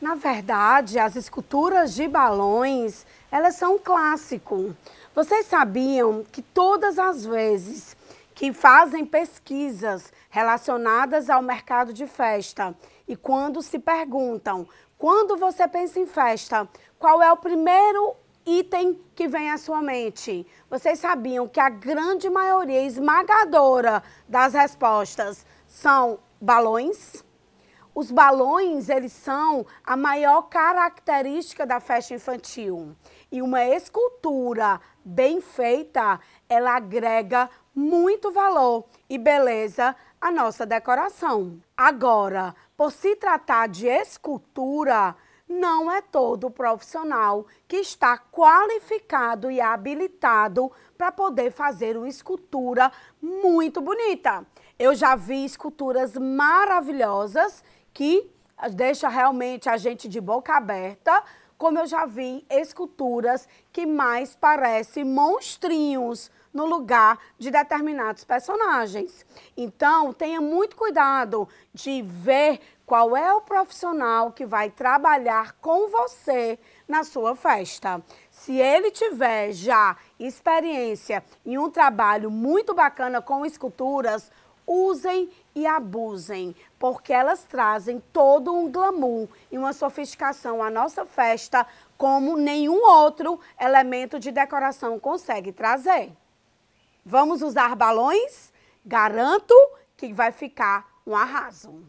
Na verdade, as esculturas de balões, elas são um clássico. Vocês sabiam que todas as vezes que fazem pesquisas relacionadas ao mercado de festa e quando se perguntam, quando você pensa em festa, qual é o primeiro item que vem à sua mente? Vocês sabiam que a grande maioria esmagadora das respostas são balões? Os balões, eles são a maior característica da festa infantil. E uma escultura bem feita, ela agrega muito valor e beleza à nossa decoração. Agora, por se tratar de escultura, não é todo profissional que está qualificado e habilitado para poder fazer uma escultura muito bonita. Eu já vi esculturas maravilhosas que deixa realmente a gente de boca aberta, como eu já vi esculturas que mais parecem monstrinhos no lugar de determinados personagens. Então, tenha muito cuidado de ver qual é o profissional que vai trabalhar com você na sua festa. Se ele tiver já experiência em um trabalho muito bacana com esculturas, usem e abusem, porque elas trazem todo um glamour e uma sofisticação à nossa festa, como nenhum outro elemento de decoração consegue trazer. Vamos usar balões? Garanto que vai ficar um arraso.